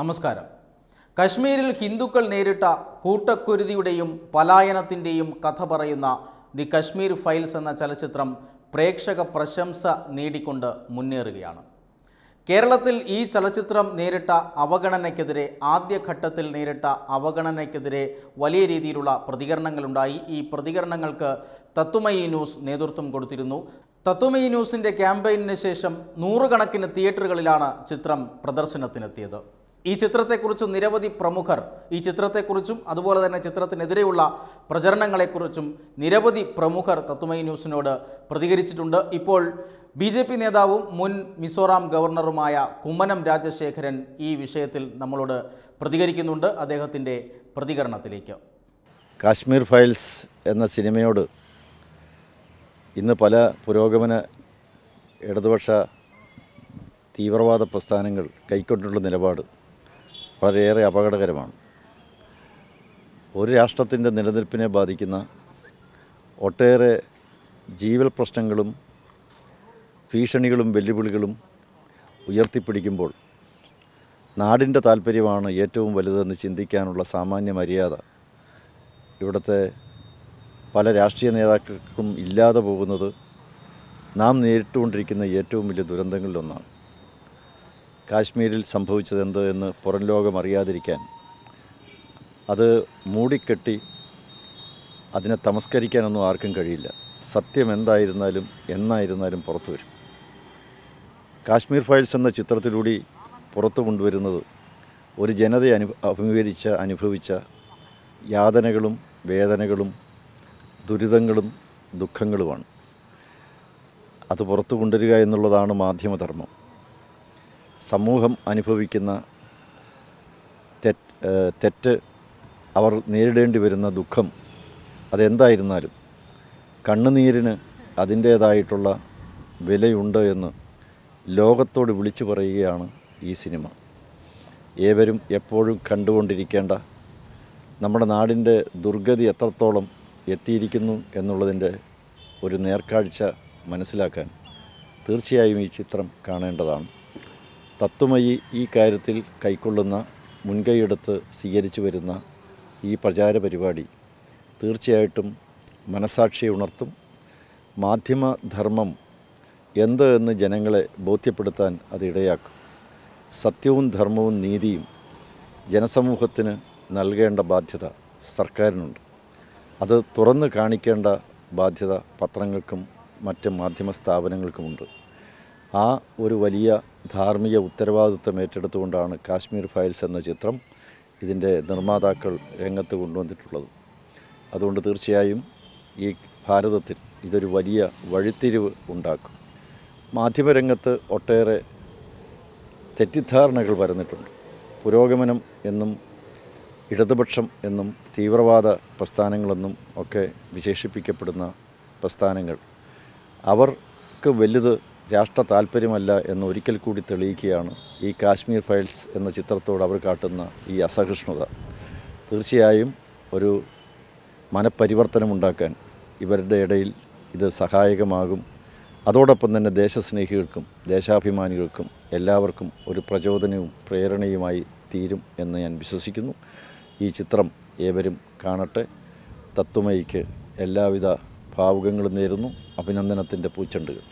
നമസ്കാരം കശ്മീരിൽ ഹിന്ദുക്കൾ നേരിട്ട കൂട്ടക്കുരുതിയുടെയും പലായനത്തിൻ്റെയും കഥ പറയുന്ന ദി കശ്മീർ ഫയൽസ് എന്ന ചലച്ചിത്രം പ്രേക്ഷക പ്രശംസ നേടിക്കൊണ്ട് മുന്നേറുകയാണ് കേരളത്തിൽ ഈ ചലച്ചിത്രം നേരിട്ട അവഗണനയ്ക്കെതിരെ ആദ്യഘട്ടത്തിൽ നേരിട്ട അവഗണനയ്ക്കെതിരെ വലിയ രീതിയിലുള്ള പ്രതികരണങ്ങളുണ്ടായി ഈ പ്രതികരണങ്ങൾക്ക് തത്വമയി ന്യൂസ് നേതൃത്വം കൊടുത്തിരുന്നു തത്വമയി ന്യൂസിൻ്റെ ക്യാമ്പയിനിന് ശേഷം നൂറുകണക്കിന് തിയേറ്ററുകളിലാണ് ചിത്രം പ്രദർശനത്തിനെത്തിയത് ഈ ചിത്രത്തെക്കുറിച്ച് നിരവധി പ്രമുഖർ ഈ ചിത്രത്തെക്കുറിച്ചും അതുപോലെ തന്നെ ചിത്രത്തിനെതിരെയുള്ള പ്രചരണങ്ങളെക്കുറിച്ചും നിരവധി പ്രമുഖർ തത്വമയി ന്യൂസിനോട് പ്രതികരിച്ചിട്ടുണ്ട് ഇപ്പോൾ ബി ജെ പി നേതാവും മുൻ മിസോറാം ഗവർണറുമായ കുമ്മനം രാജശേഖരൻ ഈ വിഷയത്തിൽ നമ്മളോട് പ്രതികരിക്കുന്നുണ്ട് അദ്ദേഹത്തിൻ്റെ പ്രതികരണത്തിലേക്ക് കാശ്മീർ ഫയൽസ് എന്ന സിനിമയോട് ഇന്ന് പല പുരോഗമന ഇടതുപക്ഷ തീവ്രവാദ പ്രസ്ഥാനങ്ങൾ കൈക്കൊണ്ടിട്ടുള്ള നിലപാട് വളരെയേറെ അപകടകരമാണ് ഒരു രാഷ്ട്രത്തിൻ്റെ നിലനിൽപ്പിനെ ബാധിക്കുന്ന ഒട്ടേറെ ജീവൽ പ്രശ്നങ്ങളും ഭീഷണികളും വെല്ലുവിളികളും ഉയർത്തിപ്പിടിക്കുമ്പോൾ നാടിൻ്റെ താല്പര്യമാണ് ഏറ്റവും വലുതെന്ന് ചിന്തിക്കാനുള്ള സാമാന്യ മര്യാദ ഇവിടുത്തെ പല രാഷ്ട്രീയ നേതാക്കൾക്കും ഇല്ലാതെ പോകുന്നത് നാം നേരിട്ടുകൊണ്ടിരിക്കുന്ന ഏറ്റവും വലിയ ദുരന്തങ്ങളിലൊന്നാണ് കാശ്മീരിൽ സംഭവിച്ചതെന്ത് എന്ന് പുറം ലോകം അറിയാതിരിക്കാൻ അത് മൂടിക്കെട്ടി അതിനെ തമസ്കരിക്കാനൊന്നും ആർക്കും കഴിയില്ല സത്യം എന്തായിരുന്നാലും എന്നായിരുന്നാലും പുറത്തു വരും കാശ്മീർ ഫയൽസ് എന്ന ചിത്രത്തിലൂടെ പുറത്തു കൊണ്ടുവരുന്നത് ഒരു ജനതയെ അനു അഭിമുഖീകരിച്ച അനുഭവിച്ച യാതനകളും വേദനകളും ദുരിതങ്ങളും ദുഃഖങ്ങളുമാണ് അത് പുറത്തു കൊണ്ടുവരിക എന്നുള്ളതാണ് മാധ്യമധർമ്മം സമൂഹം അനുഭവിക്കുന്ന തെറ്റ് അവർ നേരിടേണ്ടി വരുന്ന ദുഃഖം അതെന്തായിരുന്നാലും കണ്ണുനീരിന് അതിൻ്റേതായിട്ടുള്ള വിലയുണ്ട് എന്ന് ലോകത്തോട് വിളിച്ചു പറയുകയാണ് ഈ സിനിമ ഏവരും എപ്പോഴും കണ്ടുകൊണ്ടിരിക്കേണ്ട നമ്മുടെ നാടിൻ്റെ ദുർഗതി എത്രത്തോളം എത്തിയിരിക്കുന്നു എന്നുള്ളതിൻ്റെ ഒരു നേർക്കാഴ്ച മനസ്സിലാക്കാൻ തീർച്ചയായും ഈ ചിത്രം കാണേണ്ടതാണ് തത്വമയി ഈ കാര്യത്തിൽ കൈക്കൊള്ളുന്ന മുൻകൈയെടുത്ത് സ്വീകരിച്ചു വരുന്ന ഈ പ്രചാര പരിപാടി തീർച്ചയായിട്ടും മനസാക്ഷി ഉണർത്തും മാധ്യമധർമ്മം എന്ത് എന്ന് ജനങ്ങളെ ബോധ്യപ്പെടുത്താൻ അതിടയാക്കും സത്യവും ധർമ്മവും നീതിയും ജനസമൂഹത്തിന് നൽകേണ്ട ബാധ്യത സർക്കാരിനുണ്ട് അത് തുറന്ന് കാണിക്കേണ്ട ബാധ്യത പത്രങ്ങൾക്കും മറ്റ് മാധ്യമ സ്ഥാപനങ്ങൾക്കുമുണ്ട് ആ ഒരു വലിയ ധാർമ്മിക ഉത്തരവാദിത്വം ഏറ്റെടുത്തുകൊണ്ടാണ് കാശ്മീർ ഫയൽസ് എന്ന ചിത്രം ഇതിൻ്റെ നിർമ്മാതാക്കൾ രംഗത്ത് കൊണ്ടുവന്നിട്ടുള്ളത് അതുകൊണ്ട് തീർച്ചയായും ഈ ഭാരതത്തിൽ ഇതൊരു വലിയ വഴിത്തിരിവ് ഉണ്ടാക്കും മാധ്യമരംഗത്ത് ഒട്ടേറെ തെറ്റിദ്ധാരണകൾ വരുന്നിട്ടുണ്ട് പുരോഗമനം എന്നും ഇടതുപക്ഷം എന്നും തീവ്രവാദ പ്രസ്ഥാനങ്ങളെന്നും ഒക്കെ വിശേഷിപ്പിക്കപ്പെടുന്ന പ്രസ്ഥാനങ്ങൾ അവർക്ക് വലുത് രാഷ്ട്ര താല്പര്യമല്ല എന്ന് ഒരിക്കൽ കൂടി തെളിയിക്കുകയാണ് ഈ കാശ്മീർ ഫയൽസ് എന്ന ചിത്രത്തോട് അവർ കാട്ടുന്ന ഈ അസഹിഷ്ണുത തീർച്ചയായും ഒരു മനപരിവർത്തനമുണ്ടാക്കാൻ ഇവരുടെ ഇടയിൽ ഇത് സഹായകമാകും അതോടൊപ്പം തന്നെ ദേശസ്നേഹികൾക്കും ദേശാഭിമാനികൾക്കും എല്ലാവർക്കും ഒരു പ്രചോദനവും പ്രേരണയുമായി തീരും എന്ന് ഞാൻ വിശ്വസിക്കുന്നു ഈ ചിത്രം ഏവരും കാണട്ടെ തത്വമയിക്ക് എല്ലാവിധ ഭാവുകങ്ങളും നേരുന്നു അഭിനന്ദനത്തിൻ്റെ പൂച്ചെണ്ടുകൾ